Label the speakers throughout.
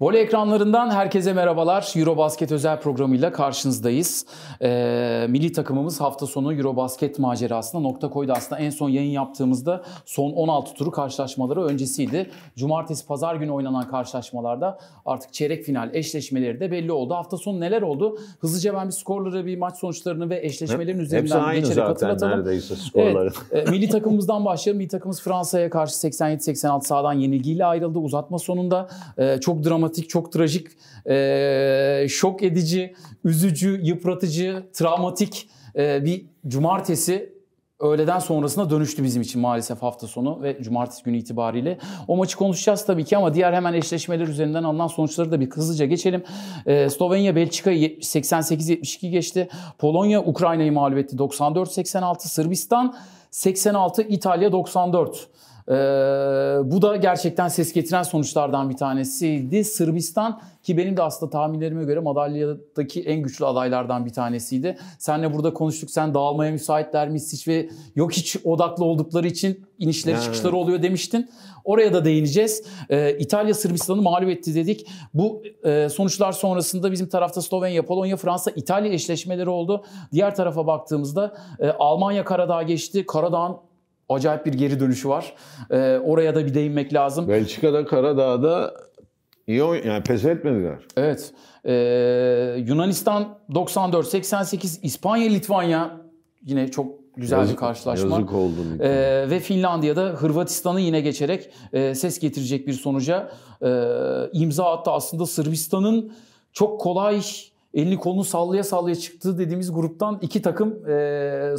Speaker 1: Voley ekranlarından herkese merhabalar. Eurobasket özel programıyla karşınızdayız. Ee, milli takımımız hafta sonu Eurobasket macerasına nokta koydu. Aslında en son yayın yaptığımızda son 16 turu karşılaşmaları öncesiydi. Cumartesi, pazar günü oynanan karşılaşmalarda artık çeyrek final eşleşmeleri de belli oldu. Hafta sonu neler oldu? Hızlıca ben bir skorları, bir maç sonuçlarını ve eşleşmelerin Hep, üzerinden hepsi aynı geçerek zaten, hatırlatalım. neredeyse skorları. Evet, e, milli takımımızdan başlayalım. Milli takımımız Fransa'ya karşı 87-86 sahadan yenilgiyle ayrıldı uzatma sonunda. E, çok dramatik dramatik, çok trajik, e, şok edici, üzücü, yıpratıcı, travmatik e, bir cumartesi öğleden sonrasına dönüştü bizim için maalesef hafta sonu ve cumartesi günü itibariyle. O maçı konuşacağız tabii ki ama diğer hemen eşleşmeler üzerinden alınan sonuçları da bir hızlıca geçelim. Ee, Slovenya belçika 88-72 geçti. Polonya Ukrayna'yı mağlup etti 94-86. Sırbistan 86, İtalya 94. Ee, bu da gerçekten ses getiren sonuçlardan bir tanesiydi. Sırbistan ki benim de aslında tahminlerime göre madalyadaki en güçlü adaylardan bir tanesiydi. Senle burada konuştuk. Sen dağılmaya müsaitler mi hiç ve yok hiç odaklı oldukları için inişleri yani. çıkışları oluyor demiştin. Oraya da değineceğiz. Ee, İtalya Sırbistan'ı mağlup etti dedik. Bu e, sonuçlar sonrasında bizim tarafta Slovenya, Polonya, Fransa, İtalya eşleşmeleri oldu. Diğer tarafa baktığımızda e, Almanya Karadağ geçti. Karadağ'ın acayip bir geri dönüşü var. E, oraya da bir değinmek lazım. Belçika'da Karadağ'da iyi oyn- yani pes etmediler. Evet. E, Yunanistan 94-88, İspanya, Litvanya yine çok güzel yazık, bir karşılaşma. Yazık oldu. E, ve Finlandiya'da Hırvatistan'ı yine geçerek e, ses getirecek bir sonuca e, imza attı. Aslında Sırbistan'ın çok kolay elini kolunu sallaya sallaya çıktığı dediğimiz gruptan iki takım e,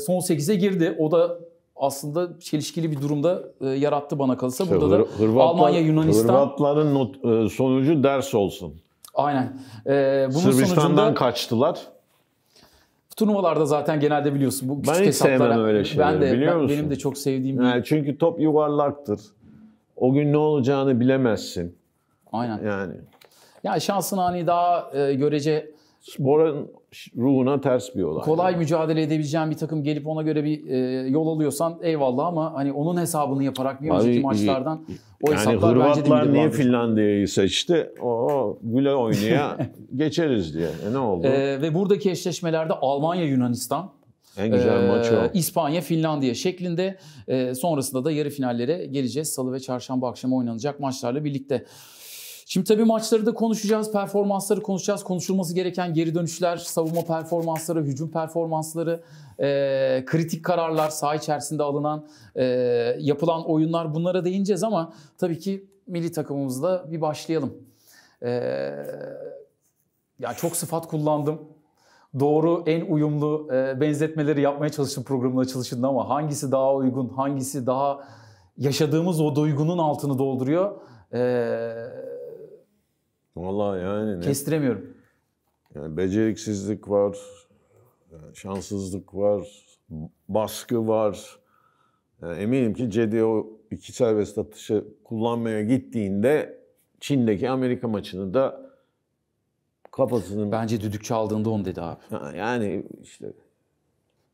Speaker 1: son 8'e girdi. O da aslında çelişkili bir durumda e, yarattı bana kalırsa. İşte Burada da Hırvatlar, Almanya, Yunanistan...
Speaker 2: Hırvatların not, e, sonucu ders olsun.
Speaker 1: Aynen. E, bunun Sırbistan'dan sonucunda, kaçtılar. Turnuvalarda zaten genelde biliyorsun bu küçük ben hiç hesaplara. sevmem öyle şeyleri ben de, biliyor ben, musun? Benim de
Speaker 2: çok sevdiğim yani bir... Çünkü top yuvarlaktır. O gün
Speaker 1: ne olacağını bilemezsin. Aynen. Yani. Yani şansın hani daha e, görece... Sporun ruhuna ters bir olay. Kolay yani. mücadele edebileceğin bir takım gelip ona göre bir e, yol alıyorsan eyvallah ama hani onun hesabını yaparak bir önceki maçlardan o yani hesaplar Hırvatlar bence de niye
Speaker 2: Finlandiya'yı seçti? O güle oynaya geçeriz diye. E ne oldu? E,
Speaker 1: ve buradaki eşleşmelerde Almanya Yunanistan en güzel ee, maç o. İspanya, Finlandiya şeklinde. Ee, sonrasında da yarı finallere geleceğiz. Salı ve çarşamba akşamı oynanacak maçlarla birlikte. Şimdi tabii maçları da konuşacağız, performansları konuşacağız. Konuşulması gereken geri dönüşler, savunma performansları, hücum performansları, e, kritik kararlar, saha içerisinde alınan, e, yapılan oyunlar bunlara değineceğiz ama tabii ki milli takımımızla bir başlayalım. E, ya çok sıfat kullandım. Doğru en uyumlu e, benzetmeleri yapmaya çalıştım programın açılışında ama hangisi daha uygun, hangisi daha yaşadığımız o duygunun altını dolduruyor. Eee Vallahi yani Kestiremiyorum.
Speaker 2: Yani beceriksizlik var, şanssızlık var, baskı var. Yani eminim ki CDO iki serbest atışı kullanmaya gittiğinde Çin'deki Amerika maçını da kafasının...
Speaker 1: Bence düdük çaldığında onu dedi abi. yani işte...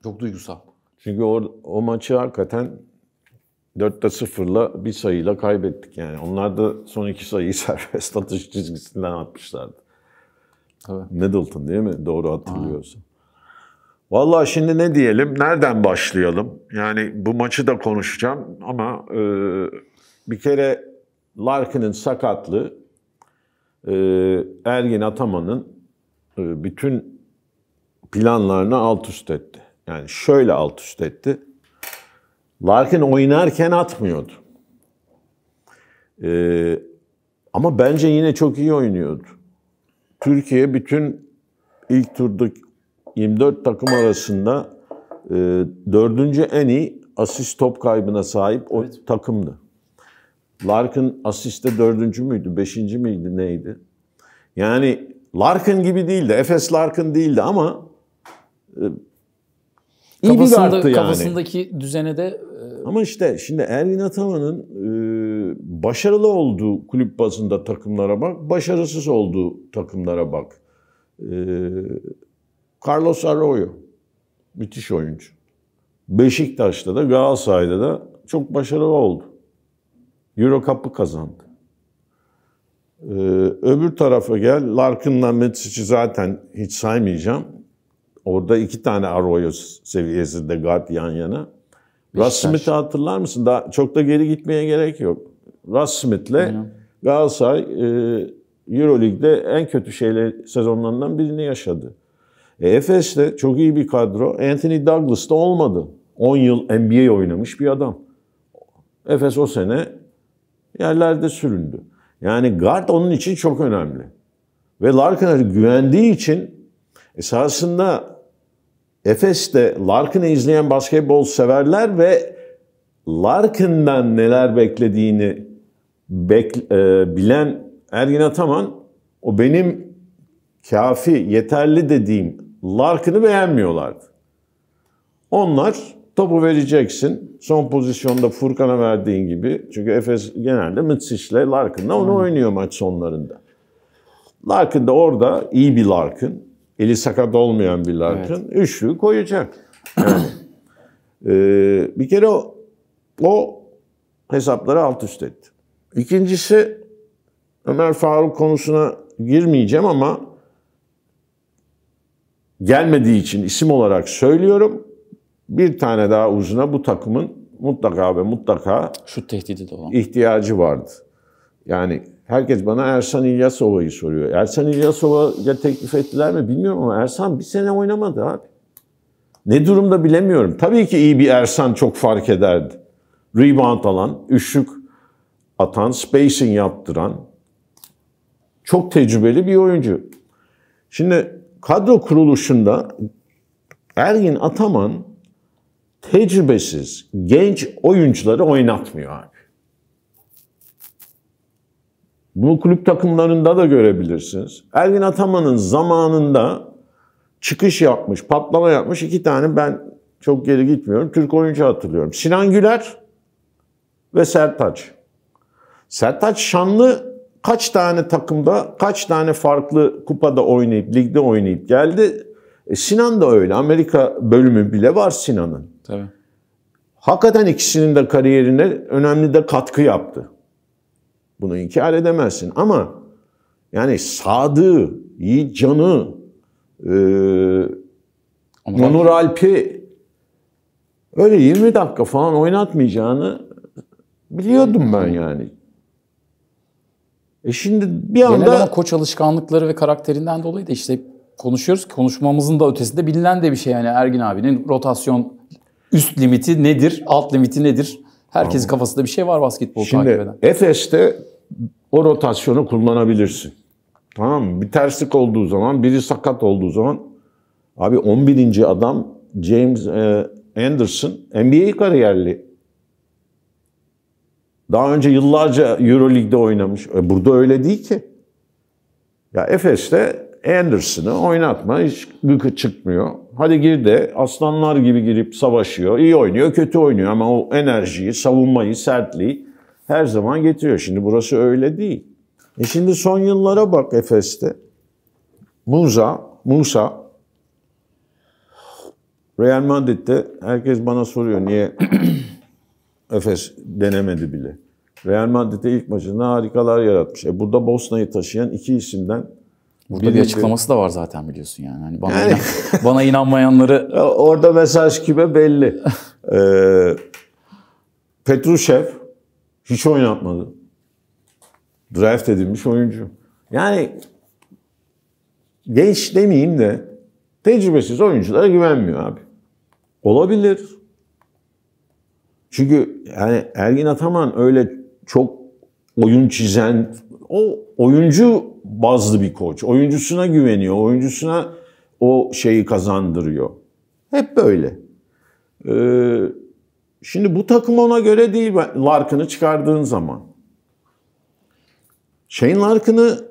Speaker 1: Çok duygusal.
Speaker 2: Çünkü o, o maçı hakikaten 4'te 0'la bir sayıyla kaybettik yani. Onlar da son iki sayıyı serbest atış çizgisinden atmışlardı. Tabii. Middleton değil mi? Doğru hatırlıyorsun. Vallahi şimdi ne diyelim? Nereden başlayalım? Yani bu maçı da konuşacağım ama e, bir kere Larkin'in sakatlığı e, Ergin Ataman'ın e, bütün planlarını alt üst etti. Yani şöyle alt üst etti. Larkin oynarken atmıyordu. Ee, ama bence yine çok iyi oynuyordu. Türkiye bütün ilk turda 24 takım arasında e, dördüncü en iyi asist top kaybına sahip o evet. takımdı. Larkin asiste dördüncü müydü, beşinci miydi, neydi? Yani Larkin gibi değildi, Efes Larkin değildi ama e,
Speaker 1: iyi bir arttı yani. Kafasındaki düzene de
Speaker 2: ama işte şimdi Ergin Ataman'ın e, başarılı olduğu kulüp bazında takımlara bak, başarısız olduğu takımlara bak. E, Carlos Arroyo müthiş oyuncu. Beşiktaş'ta da Galatasaray'da da çok başarılı oldu. Euro Cup'ı kazandı. Ee, öbür tarafa gel. Larkin'la Metisic'i zaten hiç saymayacağım. Orada iki tane Arroyo seviyesinde guard yan yana. Russ Smith'i hatırlar mısın? Daha çok da geri gitmeye gerek yok. Russ Smith'le Galatasaray e, Euroleague'de en kötü şeyler sezonlarından birini yaşadı. E, Efes'te çok iyi bir kadro. Anthony Douglas da olmadı. 10 yıl NBA oynamış bir adam. Efes o sene yerlerde süründü. Yani guard onun için çok önemli. Ve Larkin'a güvendiği için esasında Efes'te Larkin'i izleyen basketbol severler ve Larkin'den neler beklediğini bek, e, bilen Ergin Ataman o benim kafi, yeterli dediğim Larkin'i beğenmiyorlardı. Onlar topu vereceksin. Son pozisyonda Furkan'a verdiğin gibi. Çünkü Efes genelde Mitsiş'le Larkin'la onu oynuyor maç sonlarında. Larkin de orada iyi bir Larkin eli sakat olmayan bir Larkin evet. üçlü koyacak. Yani, e, ee, bir kere o, o hesapları alt üst etti. İkincisi Ömer Faruk konusuna girmeyeceğim ama gelmediği için isim olarak söylüyorum. Bir tane daha uzuna bu takımın mutlaka ve mutlaka şu tehdidi de olan. ihtiyacı vardı. Yani herkes bana Ersan İlyasova'yı soruyor. Ersan İlyasova'ya teklif ettiler mi bilmiyorum ama Ersan bir sene oynamadı abi. Ne durumda bilemiyorum. Tabii ki iyi bir Ersan çok fark ederdi. Rebound alan, üçlük atan, spacing yaptıran çok tecrübeli bir oyuncu. Şimdi kadro kuruluşunda Ergin Ataman tecrübesiz genç oyuncuları oynatmıyor abi. Bunu kulüp takımlarında da görebilirsiniz. Ergin Ataman'ın zamanında çıkış yapmış, patlama yapmış iki tane ben çok geri gitmiyorum. Türk oyuncu hatırlıyorum. Sinan Güler ve Sertaç. Sertaç Şanlı kaç tane takımda, kaç tane farklı kupada oynayıp, ligde oynayıp geldi. E Sinan da öyle. Amerika bölümü bile var Sinan'ın. Tabii. Hakikaten ikisinin de kariyerine önemli de katkı yaptı. Bunu inkar edemezsin ama yani sadığı, yiğit canı, e, Onur Alp'i öyle 20 dakika falan oynatmayacağını biliyordum ben yani. E şimdi bir anda... Gene ama
Speaker 1: koç alışkanlıkları ve karakterinden dolayı da işte konuşuyoruz ki konuşmamızın da ötesinde bilinen de bir şey yani Ergin abinin rotasyon üst limiti nedir, alt limiti nedir? Herkesin kafasında bir şey var basketbol takip eden. Efes'te
Speaker 2: o rotasyonu kullanabilirsin. Tamam mı? Bir terslik olduğu zaman, biri sakat olduğu zaman abi 11. adam James e, Anderson NBA kariyerli. Daha önce yıllarca EuroLeague'de oynamış. E, burada öyle değil ki. Ya Efes'te Anderson'ı oynatma hiç gıkı çıkmıyor. Hadi gir de aslanlar gibi girip savaşıyor. İyi oynuyor, kötü oynuyor ama o enerjiyi, savunmayı, sertliği her zaman getiriyor. Şimdi burası öyle değil. E şimdi son yıllara bak Efes'te. Musa, Musa Real Madrid'de herkes bana soruyor niye Efes denemedi bile. Real Madrid'de ilk maçında harikalar yaratmış. E burada Bosna'yı taşıyan iki isimden Burada bir açıklaması
Speaker 1: da var zaten biliyorsun yani. Hani
Speaker 2: bana, yani... bana inanmayanları... Orada mesaj kime belli. Ee, Petrushev hiç oynatmadı. Draft edilmiş oyuncu. Yani genç demeyeyim de tecrübesiz oyunculara güvenmiyor abi. Olabilir. Çünkü yani Ergin Ataman öyle çok oyun çizen, o oyuncu bazlı bir koç. Oyuncusuna güveniyor, oyuncusuna o şeyi kazandırıyor. Hep böyle. Ee, Şimdi bu takım ona göre değil Larkin'ı çıkardığın zaman. Shane Larkin'ı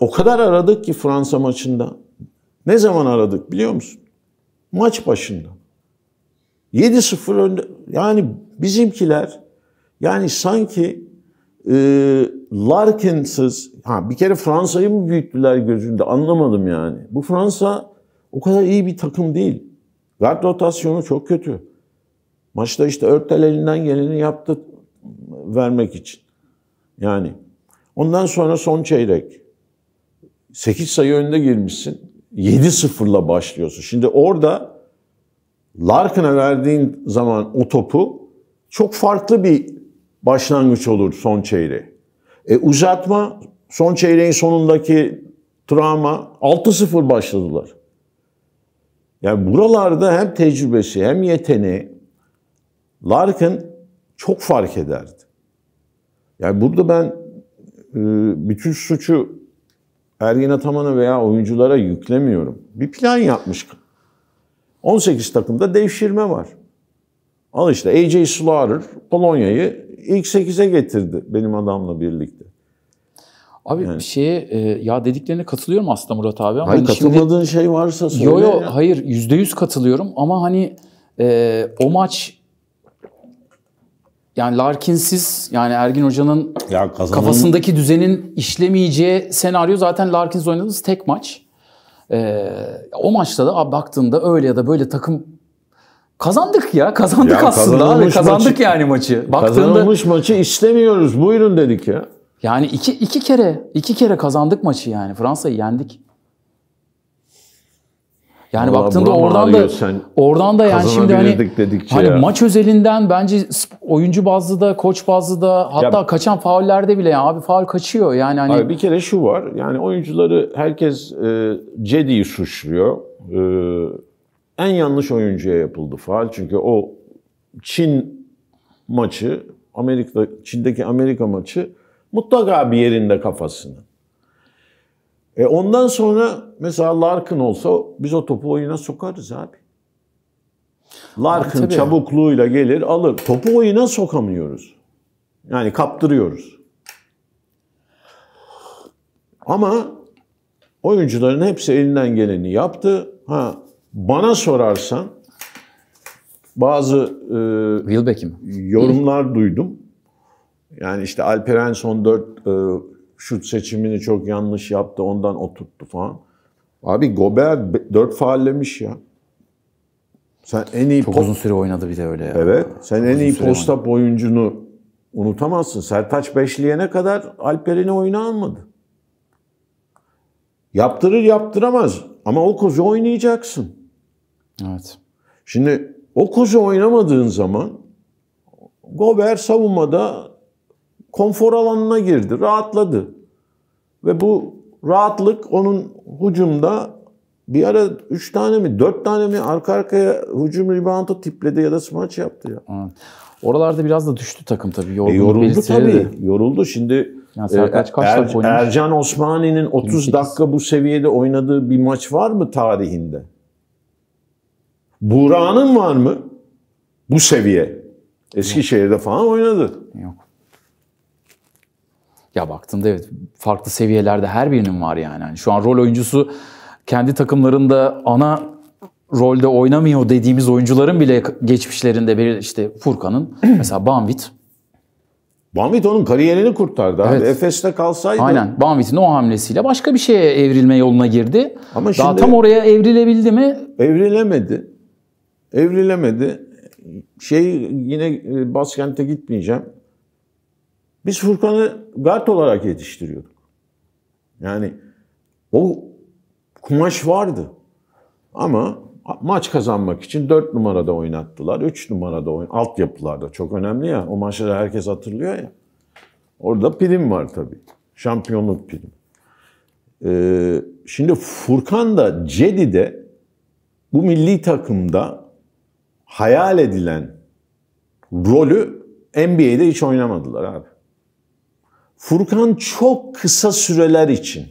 Speaker 2: o kadar aradık ki Fransa maçında. Ne zaman aradık biliyor musun? Maç başında. 7-0 önde. Yani bizimkiler yani sanki e, Larkin'sız, ha bir kere Fransa'yı mı büyüttüler gözünde anlamadım yani. Bu Fransa o kadar iyi bir takım değil. Guard rotasyonu çok kötü. Maçta işte Örtel elinden geleni yaptı vermek için. Yani ondan sonra son çeyrek. 8 sayı önde girmişsin. 7-0'la başlıyorsun. Şimdi orada Larkin'a verdiğin zaman o topu çok farklı bir başlangıç olur son çeyreği. E uzatma son çeyreğin sonundaki travma 6-0 başladılar. Yani buralarda hem tecrübesi hem yeteneği Larkin çok fark ederdi. Yani burada ben e, bütün suçu Ergin Ataman'a veya oyunculara yüklemiyorum. Bir plan yapmış. 18 takımda devşirme var. Al işte AJ Slaughter Polonya'yı ilk 8'e getirdi
Speaker 1: benim adamla birlikte. Abi yani. bir şeye e, ya dediklerine katılıyorum aslında Murat abi ama hayır, hani katılmadığın
Speaker 2: şimdi, şey varsa söyle. Yo yo ya.
Speaker 1: hayır %100 katılıyorum ama hani e, o maç yani Larkin'siz yani Ergin Hoca'nın ya kazanın... kafasındaki düzenin işlemeyeceği senaryo zaten Larkin's oynadığımız tek maç. Ee, o maçta da baktığında öyle ya da böyle takım Kazandık ya. Kazandık ya, aslında abi. Kazandık maçı, yani maçı. Baktığında, kazanılmış maçı istemiyoruz. Buyurun dedik ya. Yani iki, iki kere iki kere kazandık maçı yani. Fransa'yı yendik. Yani Vallahi baktığında oradan da oradan da yani şimdi hani hani ya. maç özelinden bence oyuncu bazlı da koç bazlı da hatta ya, kaçan faullerde bile ya abi faul kaçıyor yani hani abi
Speaker 2: bir kere şu var. Yani oyuncuları herkes e, Cedi'yi suçluyor. E, en yanlış oyuncuya yapıldı faul. Çünkü o Çin maçı Amerika Çin'deki Amerika maçı mutlaka bir yerinde kafasını. E ondan sonra mesela Larkin olsa biz o topu oyuna sokarız abi. Larkin abi, çabukluğuyla gelir alır. Topu oyuna sokamıyoruz. Yani kaptırıyoruz. Ama oyuncuların hepsi elinden geleni yaptı. Ha bana sorarsan bazı e, yorumlar duydum. Yani işte Alperen son 4 e, şu seçimini çok yanlış yaptı ondan oturttu falan. Abi Gober dört faallemiş ya. Sen en iyi Çok uzun süre oynadı bir de öyle ya. Evet. Sen Çok en iyi posta oyuncunu unutamazsın. Sertaç Beşliye'ne kadar Alper'ini oyuna almadı. Yaptırır yaptıramaz ama o kozu oynayacaksın. Evet. Şimdi o kozu oynamadığın zaman Gober savunmada konfor alanına girdi, rahatladı. Ve bu rahatlık onun hücumda bir ara 3 tane mi 4 tane mi arka arkaya hücum reboundu
Speaker 1: tipledi ya da smaç yaptı ya. Evet. Oralarda biraz da düştü takım tabii. Yorgun e, yoruldu tabii. De. Yoruldu. Şimdi yani Serkaç e, er, Ercan
Speaker 2: Osmani'nin 30 28. dakika bu seviyede oynadığı bir maç var mı tarihinde? Buğra'nın var mı?
Speaker 1: Bu seviye. Eskişehir'de falan oynadı. Yok. Ya baktığında evet farklı seviyelerde her birinin var yani. yani şu an rol oyuncusu kendi takımlarında ana rolde oynamıyor dediğimiz oyuncuların bile geçmişlerinde bir işte Furkan'ın mesela Banvit Banvit onun kariyerini kurtardı. Evet.
Speaker 2: Efes'te kalsaydı. Aynen.
Speaker 1: Banvit'in o hamlesiyle başka bir şeye evrilme yoluna girdi. Ama şimdi tam oraya evrilebildi mi? Evrilemedi. Evrilemedi.
Speaker 2: Şey yine e, Baskent'e gitmeyeceğim. Biz Furkan'ı guard olarak yetiştiriyorduk. Yani o kumaş vardı. Ama maç kazanmak için 4 numarada oynattılar. 3 numarada oyn altyapılarda çok önemli ya. O maçları herkes hatırlıyor ya. Orada prim var tabii. Şampiyonluk prim. Ee, şimdi Furkan da Cedi de bu milli takımda hayal edilen rolü NBA'de hiç oynamadılar abi. Furkan çok kısa süreler için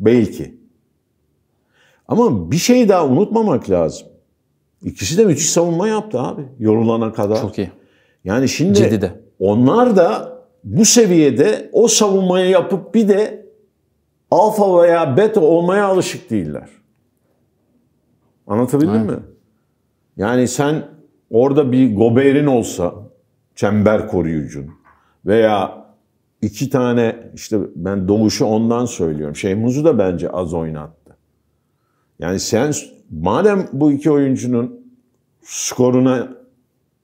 Speaker 2: belki. Ama bir şey daha unutmamak lazım. İkisi de müthiş savunma yaptı abi yorulana kadar. Çok iyi. Yani şimdi Ciddi onlar da bu seviyede o savunmayı yapıp bir de alfa veya beta olmaya alışık değiller. Anlatabildim evet. mi? Yani sen orada bir Gober'in olsa çember koruyucun veya iki tane işte ben doluşu ondan söylüyorum. Şeyh Muz'u da bence az oynattı. Yani sen madem bu iki oyuncunun skoruna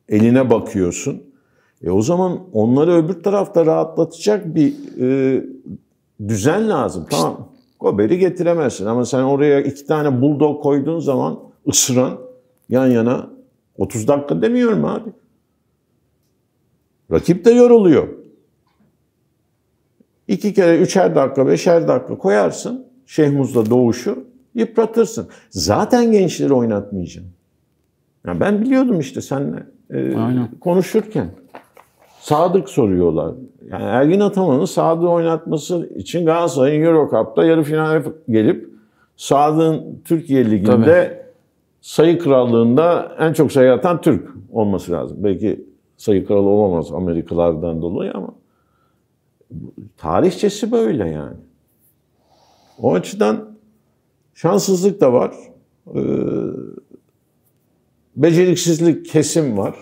Speaker 2: eline bakıyorsun e o zaman onları öbür tarafta rahatlatacak bir e, düzen lazım. Tamam Gober'i getiremezsin ama sen oraya iki tane bulldog koyduğun zaman ısıran yan yana 30 dakika demiyorum abi. Rakip de yoruluyor. İki kere üçer dakika, beşer dakika koyarsın. Şehmuz'la doğuşu yıpratırsın. Zaten gençleri oynatmayacaksın. Ya ben biliyordum işte senle e, konuşurken. Sadık soruyorlar. Yani Ergin Ataman'ın Sadık'ı oynatması için Galatasaray'ın Euro Cup'ta yarı finale gelip Sadık'ın Türkiye Ligi'nde Tabii. sayı krallığında en çok sayı atan Türk olması lazım. Belki sayı kralı olamaz Amerikalardan dolayı ama tarihçesi böyle yani. O açıdan şanssızlık da var. Ee, beceriksizlik kesim var.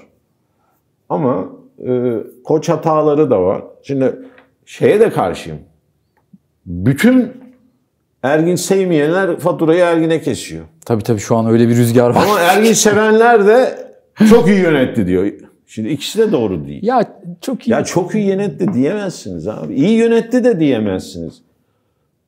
Speaker 2: Ama e, koç hataları da var. Şimdi
Speaker 1: şeye de karşıyım.
Speaker 2: Bütün Ergin sevmeyenler faturayı Ergin'e kesiyor.
Speaker 1: Tabii tabii şu an öyle bir rüzgar var. Ama
Speaker 2: Ergin sevenler de çok iyi yönetti diyor. Şimdi ikisi de doğru değil. Ya çok iyi. Ya çok iyi yönetti diyemezsiniz abi. İyi yönetti de diyemezsiniz.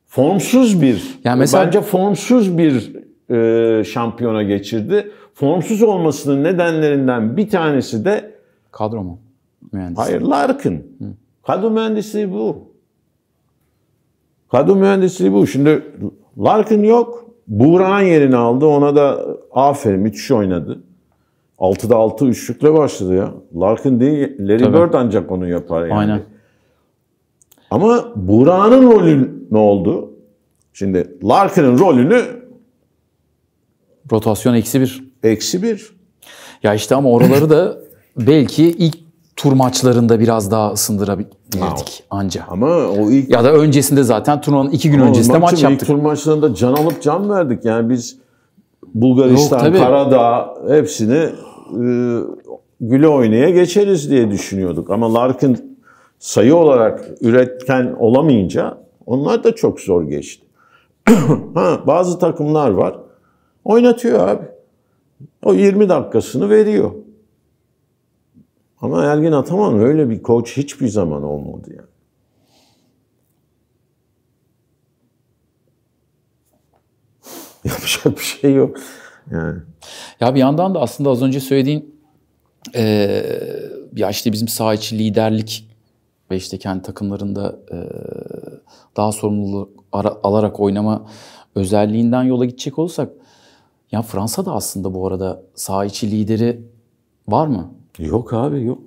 Speaker 2: Formsuz bir. Yani mesela... Bence formsuz bir e, şampiyona geçirdi. Formsuz olmasının nedenlerinden bir tanesi de kadro mu? Mühendisi. Hayır, Larkin. Hı. Kadro mühendisliği bu. Kadro mühendisliği bu. Şimdi Larkin yok. Buğra'nın yerini aldı. Ona da aferin müthiş oynadı. 6'da 6 üçlükle başladı ya. Larkin değil, Larry Tabii. Bird ancak onu yapar yani. Aynen. Ama buranın rolü ne oldu? Şimdi Larkin'in rolünü...
Speaker 1: Rotasyon eksi bir. Eksi bir. Ya işte ama oraları da belki ilk tur maçlarında biraz daha ısındırabilirdik anca. Ama o ilk... Ya da öncesinde zaten turnuvanın iki gün ama öncesinde maç yaptık. İlk
Speaker 2: tur maçlarında can alıp can verdik. Yani biz Bulgaristan, Yok, Karadağ hepsini e, güle oynaya geçeriz diye düşünüyorduk. Ama Larkin sayı olarak üretken olamayınca onlar da çok zor geçti. ha, bazı takımlar var. Oynatıyor abi. O 20 dakikasını veriyor. Ama Ergin Ataman öyle bir koç hiçbir zaman olmadı yani.
Speaker 1: Yapacak bir şey yok. Yani. Ya bir yandan da aslında az önce söylediğin e, ya işte bizim sağ içi liderlik ve işte kendi takımlarında e, daha sorumluluk ara, alarak oynama özelliğinden yola gidecek olursak ya Fransa'da aslında bu arada sağ içi lideri var mı? Yok abi yok.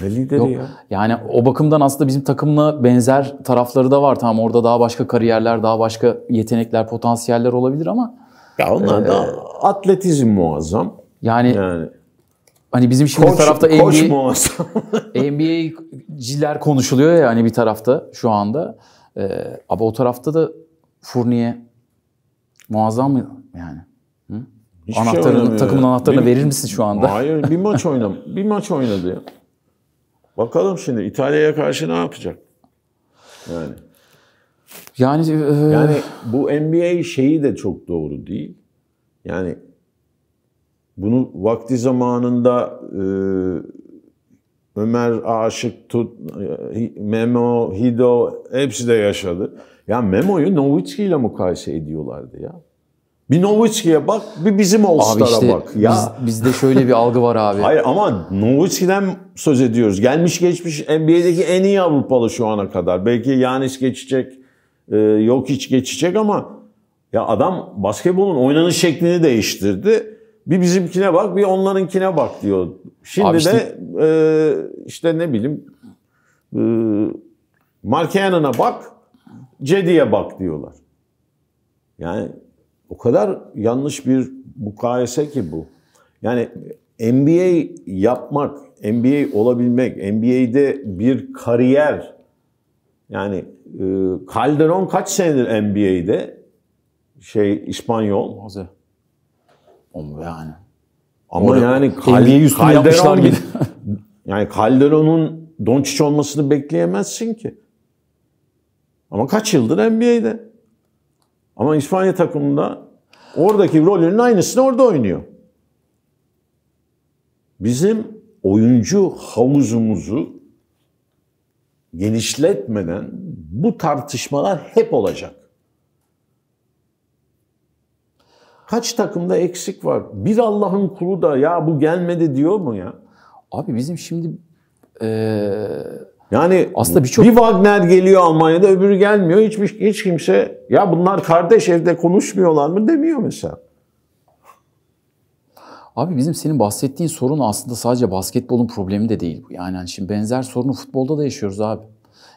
Speaker 1: Ne lideri yok. ya? Yani o bakımdan aslında bizim takımla benzer tarafları da var. Tamam orada daha başka kariyerler, daha başka yetenekler, potansiyeller olabilir ama ya onlar ee, da atletizm muazzam. Yani, yani hani bizim şimdi koç, bir tarafta NBA, muazzam. NBA'ciler konuşuluyor ya hani bir tarafta şu anda. Ee, ama o tarafta da Furniye muazzam mı yani? Hı?
Speaker 2: Şey anahtarını, şey takımın anahtarını bir, verir misin şu anda? Hayır, bir maç oynam, bir maç oynadı ya. Bakalım şimdi İtalya'ya karşı ne yapacak? Yani. Yani e... yani bu NBA şeyi de çok doğru değil. Yani bunu vakti zamanında e, Ömer Aşık Tut, e, Memo, Hido hepsi de yaşadı. Ya Memo'yu Nowitzki ile mukayese ediyorlardı ya. Bir Nowitzki'ye bak, bir bizim all işte bak. Ya. Biz, bizde şöyle bir algı var abi. Hayır ama Nowitzki'den söz ediyoruz. Gelmiş geçmiş NBA'deki en iyi Avrupalı şu ana kadar. Belki Yanis geçecek e, yok hiç geçecek ama ya adam basketbolun oynanış şeklini değiştirdi. Bir bizimkine bak bir onlarınkine bak diyor. Şimdi işte, de e, işte ne bileyim e, Markianen'a bak Cedi'ye bak diyorlar. Yani o kadar yanlış bir mukayese ki bu. Yani NBA yapmak, NBA olabilmek, NBA'de bir kariyer yani e, Calderon kaç senedir NBA'de şey İspanyol. Jose. Ama yani.
Speaker 1: Ama Orada, yani Cal Calderon gibi.
Speaker 2: yani Calderon'un Doncic olmasını bekleyemezsin ki. Ama kaç yıldır NBA'de. Ama İspanya takımında oradaki rolünün aynısını orada oynuyor. Bizim oyuncu havuzumuzu genişletmeden bu tartışmalar hep olacak. Kaç takımda eksik var? Bir Allah'ın kulu da ya bu gelmedi diyor mu ya? Abi bizim şimdi ee, yani aslında birçok bir Wagner geliyor Almanya'da öbürü gelmiyor. Hiçbir hiç kimse ya bunlar kardeş evde konuşmuyorlar mı
Speaker 1: demiyor mesela. Abi bizim senin bahsettiğin sorun aslında sadece basketbolun problemi de değil bu. Yani hani şimdi benzer sorunu futbolda da yaşıyoruz abi.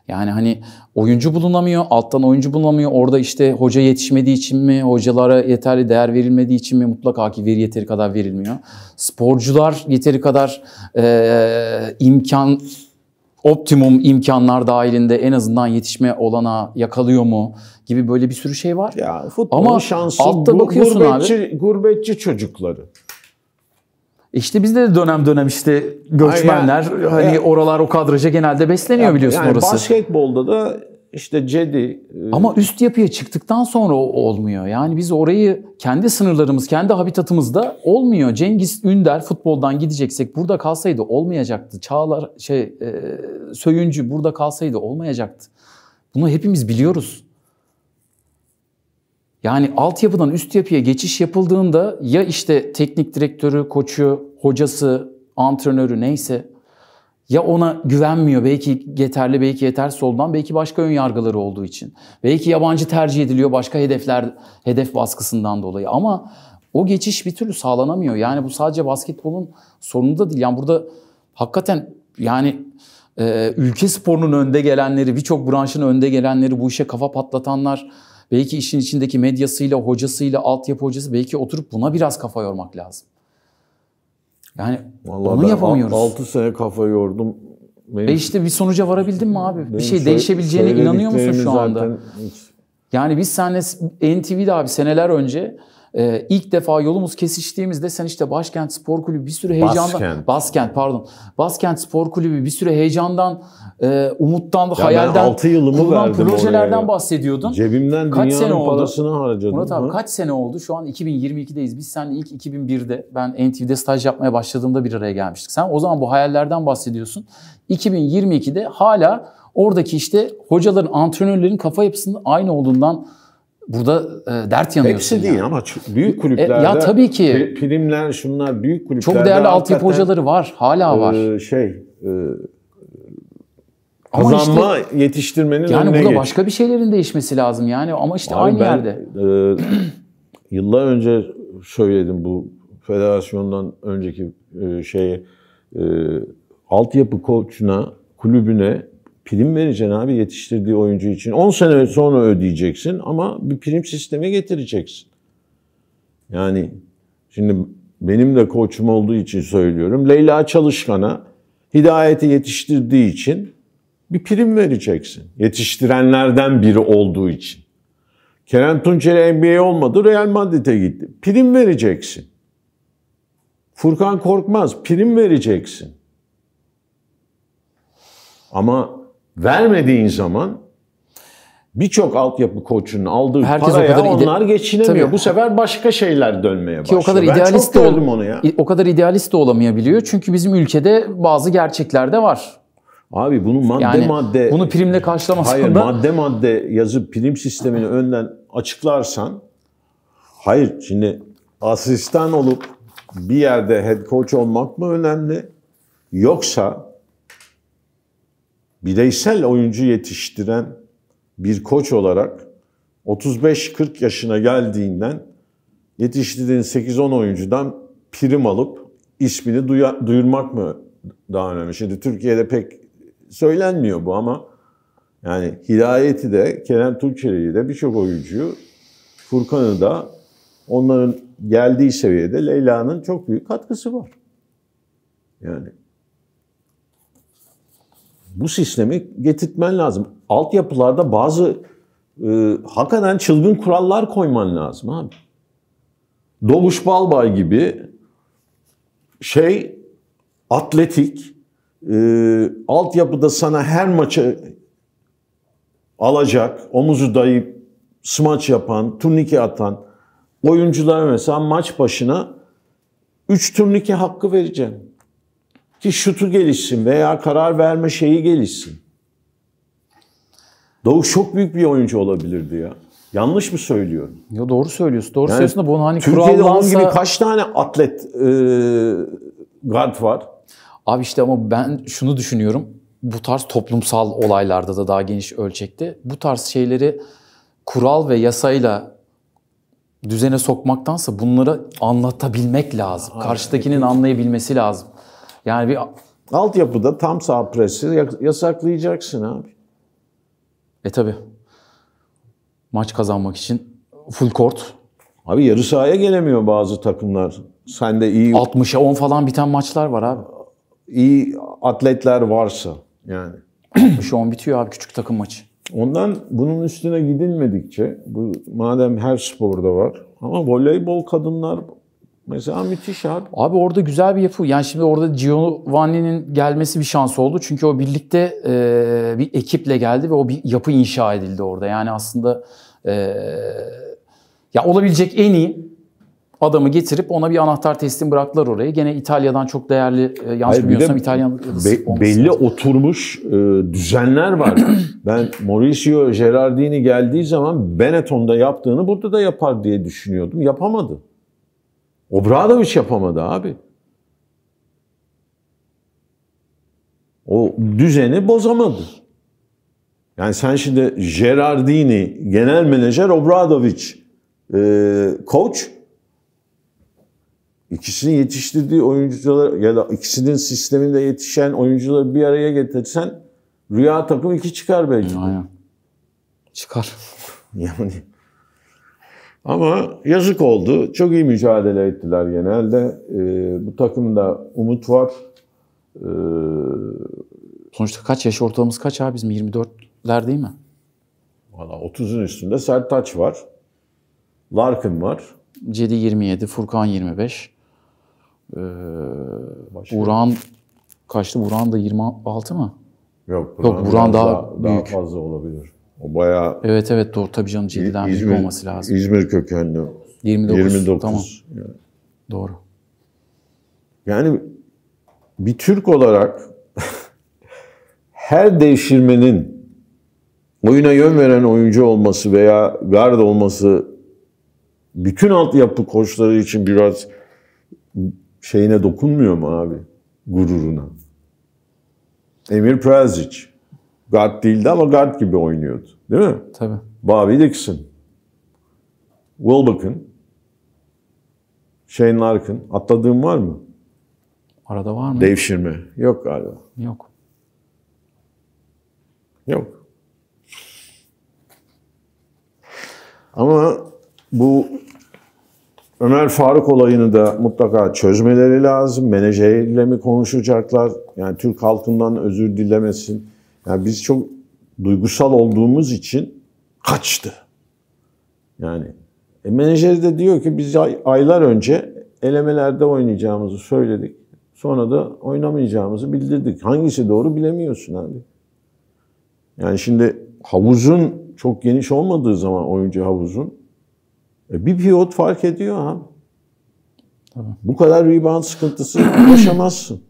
Speaker 1: Yani hani oyuncu bulunamıyor, alttan oyuncu bulunamıyor. Orada işte hoca yetişmediği için mi, hocalara yeterli değer verilmediği için mi mutlaka ki veri yeteri kadar verilmiyor. Sporcular yeteri kadar e, imkan optimum imkanlar dahilinde en azından yetişme olana yakalıyor mu gibi böyle bir sürü şey var. Ya futbolun Ama şansı altta bakıyorsun gurbetçi, abi. gurbetçi çocukları. İşte bizde de dönem dönem işte göçmenler yani, hani yani, oralar o kadraja genelde besleniyor yani, biliyorsun yani orası. Basketbolda da işte Cedi. E, Ama üst yapıya çıktıktan sonra olmuyor. Yani biz orayı kendi sınırlarımız, kendi habitatımızda olmuyor. Cengiz Ünder futboldan gideceksek burada kalsaydı olmayacaktı. Çağlar şey e, Söyüncü burada kalsaydı olmayacaktı. Bunu hepimiz biliyoruz. Yani altyapıdan üst yapıya geçiş yapıldığında ya işte teknik direktörü, koçu, hocası, antrenörü neyse ya ona güvenmiyor. Belki yeterli, belki yetersiz olduğundan, belki başka ön yargıları olduğu için. Belki yabancı tercih ediliyor başka hedefler, hedef baskısından dolayı. Ama o geçiş bir türlü sağlanamıyor. Yani bu sadece basketbolun sorunu da değil. Yani burada hakikaten yani e, ülke sporunun önde gelenleri, birçok branşın önde gelenleri, bu işe kafa patlatanlar Belki işin içindeki medyasıyla, hocasıyla, altyapı hocası belki oturup buna biraz kafa yormak lazım. Yani
Speaker 2: Vallahi onu yapamıyoruz.
Speaker 1: 6 sene kafa yordum. E benim, e işte bir sonuca varabildin mi abi? Bir şey değişebileceğine inanıyor musun şu anda? Hiç... Yani biz senle NTV'de abi seneler önce ee, ilk defa yolumuz kesiştiğimizde sen işte Başkent Spor Kulübü bir sürü heyecandan... Baskent. Baskent pardon. Baskent Spor Kulübü bir sürü heyecandan, e, umuttan, ya hayalden... Ben 6 yılımı verdim projelerden oraya. bahsediyordun.
Speaker 2: Cebimden kaç dünyanın sene parasını harcadım. Murat abi ha?
Speaker 1: kaç sene oldu? Şu an 2022'deyiz. Biz seninle ilk 2001'de ben NTV'de staj yapmaya başladığımda bir araya gelmiştik. Sen o zaman bu hayallerden bahsediyorsun. 2022'de hala oradaki işte hocaların, antrenörlerin kafa yapısının aynı olduğundan burada e, dert yanıyorsun. Hepsi yani. değil ama büyük e, kulüplerde. E, ya tabii ki.
Speaker 2: Primler şunlar büyük kulüplerde. Çok değerli altyapı hocaları
Speaker 1: var. Hala e, var. E, şey e,
Speaker 2: kazanma
Speaker 1: işte, yetiştirmenin yani burada geç. başka bir şeylerin değişmesi lazım yani ama işte Abi aynı ben, yerde. E,
Speaker 2: yıllar önce söyledim bu federasyondan önceki e, şeye e, altyapı koçuna kulübüne prim vereceksin abi yetiştirdiği oyuncu için. 10 sene sonra ödeyeceksin ama bir prim sistemi getireceksin. Yani şimdi benim de koçum olduğu için söylüyorum. Leyla Çalışkan'a hidayeti yetiştirdiği için bir prim vereceksin. Yetiştirenlerden biri olduğu için. Kerem Tunçeri NBA olmadı, Real Madrid'e gitti. Prim vereceksin. Furkan Korkmaz prim vereceksin. Ama vermediğin zaman birçok altyapı koçunun aldığı Herkes paraya o kadar onlar geçinemiyor. Tabii. Bu sefer
Speaker 1: başka şeyler dönmeye başlıyor. Ki o kadar ben idealist çok oldum onu ya. O kadar idealist de olamayabiliyor. Çünkü bizim ülkede bazı gerçekler de var. Abi bunu madde yani, madde... Bunu primle karşılamasan hayır, da... Hayır
Speaker 2: madde madde yazıp prim sistemini önden açıklarsan... Hayır şimdi asistan olup bir yerde head coach olmak mı önemli? Yoksa bireysel oyuncu yetiştiren bir koç olarak 35-40 yaşına geldiğinden yetiştirdiğin 8-10 oyuncudan prim alıp ismini duya, duyurmak mı daha önemli? Şimdi Türkiye'de pek söylenmiyor bu ama yani Hidayet'i de, Kerem Tunçeri'yi de birçok oyuncuyu, Furkan'ı da onların geldiği seviyede Leyla'nın çok büyük katkısı var. Yani bu sistemi getirtmen lazım. Altyapılarda bazı e, hakikaten çılgın kurallar koyman lazım abi. Doğuş Balbay gibi şey atletik e, altyapıda sana her maçı alacak, omuzu dayayıp smaç yapan, turnike atan oyuncular mesela maç başına 3 turnike hakkı vereceğim ki şutu gelişsin veya karar verme şeyi gelişsin. Doğuş çok büyük bir oyuncu olabilirdi ya. Yanlış mı söylüyorum? Ya doğru söylüyorsun. Doğru yani, söylüyorsun da bunu hani Türkiye'de kurallansa... Türkiye'de gibi
Speaker 1: kaç tane atlet e, guard var? Abi işte ama ben şunu düşünüyorum. Bu tarz toplumsal olaylarda da daha geniş ölçekte bu tarz şeyleri kural ve yasayla düzene sokmaktansa bunları anlatabilmek lazım. Karşıdakinin anlayabilmesi lazım. Yani bir altyapıda tam sağ presi yasaklayacaksın abi. E tabi. Maç kazanmak için full court. Abi yarı sahaya gelemiyor bazı takımlar. Sen de iyi 60'a 10 falan biten maçlar var abi.
Speaker 2: İyi atletler varsa yani. Şu an bitiyor abi küçük takım maçı. Ondan bunun üstüne gidilmedikçe bu madem her sporda var ama
Speaker 1: voleybol kadınlar Mesela müthiş abi. Abi orada güzel bir yapı. Yani şimdi orada Giovanni'nin gelmesi bir şans oldu. Çünkü o birlikte e, bir ekiple geldi ve o bir yapı inşa edildi orada. Yani aslında e, ya olabilecek en iyi adamı getirip ona bir anahtar teslim bıraktılar oraya. Gene İtalya'dan çok değerli e, yanlış de İtalyan be, belli
Speaker 2: lazım. oturmuş e, düzenler var. ben Mauricio Gerardini geldiği zaman Benetton'da yaptığını burada da yapar diye düşünüyordum. Yapamadı. Obradoviç yapamadı abi. O düzeni bozamadı. Yani sen şimdi Gerardini, genel menajer Obradoviç, e, koç, ikisini yetiştirdiği oyuncular ya da ikisinin sisteminde yetişen oyuncuları bir araya getirsen rüya takım iki çıkar belki. Aynen. Çıkar. Yani ama yazık oldu. Çok iyi mücadele ettiler genelde. E, bu takımda umut var.
Speaker 1: E, Sonuçta kaç yaş ortalamamız kaç abi bizim 24'ler değil mi? Valla 30'un üstünde Sertaç var. Larkin var. Cedi 27, Furkan 25. Ee, Buran kaçtı? Buran da 26 mı? Yok, Buran, Yok, Buran daha, daha, büyük. daha fazla olabilir. O bayağı... Evet evet doğru tabii canım 7'den İzmir, büyük olması lazım.
Speaker 2: İzmir kökenli. 29. 29. Tamam.
Speaker 1: Yani. Doğru. Yani
Speaker 2: bir Türk olarak her devşirmenin oyuna yön veren oyuncu olması veya gard olması bütün altyapı koçları için biraz şeyine dokunmuyor mu abi? Gururuna. Emir Prezic. Guard değildi ama guard gibi oynuyordu. Değil mi? Tabii. Bobby Dixon. Will Wilbekin. Shane Larkin. Atladığım var mı? Arada var mı? Devşirme. Yok galiba. Yok. Yok. Ama bu Ömer Faruk olayını da mutlaka çözmeleri lazım. Menajerle mi konuşacaklar? Yani Türk halkından özür dilemesin. Yani biz çok duygusal olduğumuz için kaçtı. Yani e, menajeri de diyor ki biz aylar önce elemelerde oynayacağımızı söyledik. Sonra da oynamayacağımızı bildirdik. Hangisi doğru bilemiyorsun abi. Yani şimdi havuzun çok geniş olmadığı zaman oyuncu havuzun e, bir pivot fark ediyor ha. Tabii. Bu kadar rebound sıkıntısı yaşamazsın.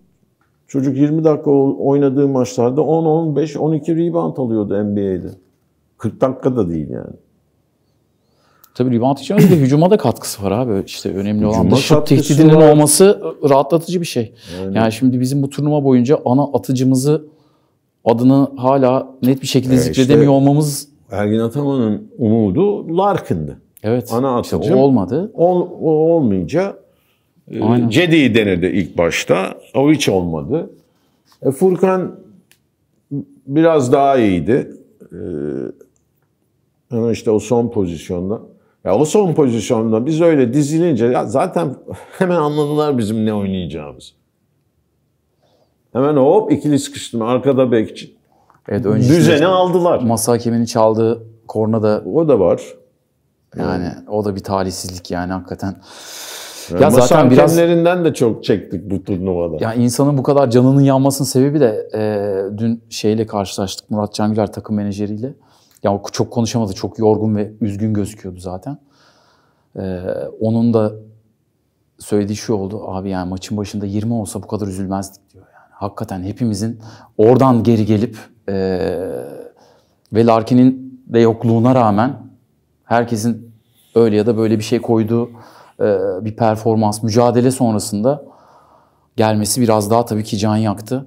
Speaker 2: Çocuk 20 dakika oynadığı maçlarda 10, 15, 12 rebound alıyordu NBA'de.
Speaker 1: 40 dakika da değil yani. Tabii rebound için de hücuma da katkısı var abi. İşte önemli olan da şut tehdidinin var. olması rahatlatıcı bir şey. Yani. yani şimdi bizim bu turnuva boyunca ana atıcımızı adını hala net bir şekilde e ee, zikredemiyor işte,
Speaker 2: olmamız Ergin Ataman'ın
Speaker 1: umudu Larkin'di.
Speaker 2: Evet. Ana atıcı. İşte o olmadı. Ol, o olmayınca ee, Aynen. Cedi'yi denedi ilk başta. O hiç olmadı. E, Furkan biraz daha iyiydi. E, ama işte o son pozisyonda. Ya o son pozisyonda biz öyle dizilince ya zaten hemen anladılar bizim ne oynayacağımız. Hemen hop ikili sıkıştırma arkada bekçi. Evet, Düzeni
Speaker 1: aldılar. Masa hakeminin çaldığı korna da... O da var. Yani evet. o da bir talihsizlik yani hakikaten. Ya Masa zaten biraz de çok çektik bu turnuvada. Ya insanın bu kadar canının yanmasının sebebi de e, dün şeyle karşılaştık Murat Cangüler takım menajeriyle. Ya çok konuşamadı, çok yorgun ve üzgün gözüküyordu zaten. E, onun da söylediği şu oldu. Abi yani maçın başında 20 olsa bu kadar üzülmezdik diyor yani. Hakikaten hepimizin oradan geri gelip e, ve Larkin'in de yokluğuna rağmen herkesin öyle ya da böyle bir şey koyduğu e, bir performans, mücadele sonrasında gelmesi biraz daha tabii ki can yaktı.